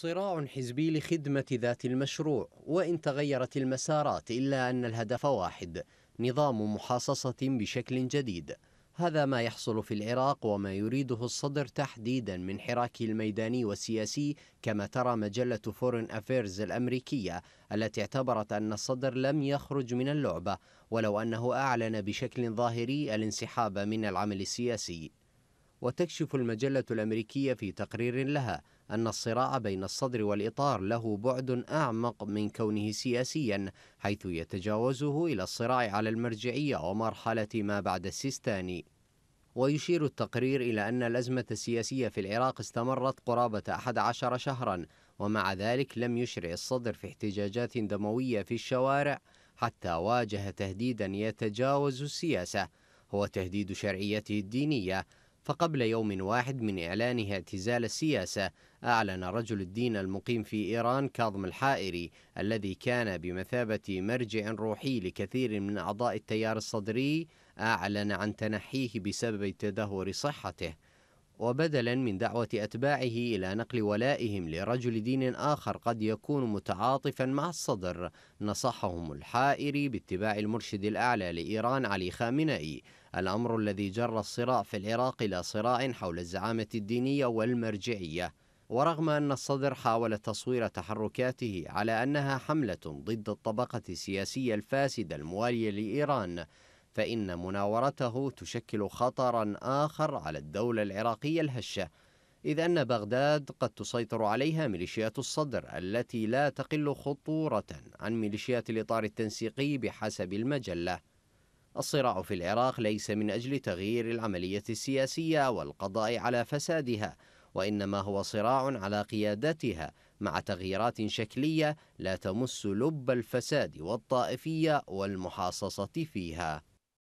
صراع حزبي لخدمة ذات المشروع وإن تغيرت المسارات إلا أن الهدف واحد نظام محاصصة بشكل جديد هذا ما يحصل في العراق وما يريده الصدر تحديدا من حراكه الميداني والسياسي كما ترى مجلة فورن أفيرز الأمريكية التي اعتبرت أن الصدر لم يخرج من اللعبة ولو أنه أعلن بشكل ظاهري الانسحاب من العمل السياسي وتكشف المجلة الأمريكية في تقرير لها أن الصراع بين الصدر والإطار له بعد أعمق من كونه سياسيا حيث يتجاوزه إلى الصراع على المرجعية ومرحلة ما بعد السيستاني ويشير التقرير إلى أن الأزمة السياسية في العراق استمرت قرابة 11 شهرا ومع ذلك لم يشرع الصدر في احتجاجات دموية في الشوارع حتى واجه تهديدا يتجاوز السياسة هو تهديد شرعيته الدينية فقبل يوم واحد من إعلانه اعتزال السياسة أعلن رجل الدين المقيم في إيران كاظم الحائري الذي كان بمثابة مرجع روحي لكثير من أعضاء التيار الصدري أعلن عن تنحيه بسبب تدهور صحته وبدلا من دعوة أتباعه إلى نقل ولائهم لرجل دين آخر قد يكون متعاطفا مع الصدر نصحهم الحائري باتباع المرشد الأعلى لإيران علي خامنئي الأمر الذي جر الصراع في العراق إلى صراع حول الزعامة الدينية والمرجعية ورغم أن الصدر حاول تصوير تحركاته على أنها حملة ضد الطبقة السياسية الفاسدة الموالية لإيران فإن مناورته تشكل خطرا آخر على الدولة العراقية الهشة إذ أن بغداد قد تسيطر عليها ميليشيات الصدر التي لا تقل خطورة عن ميليشيات الإطار التنسيقي بحسب المجلة الصراع في العراق ليس من أجل تغيير العملية السياسية والقضاء على فسادها وإنما هو صراع على قيادتها مع تغييرات شكلية لا تمس لب الفساد والطائفية والمحاصصة فيها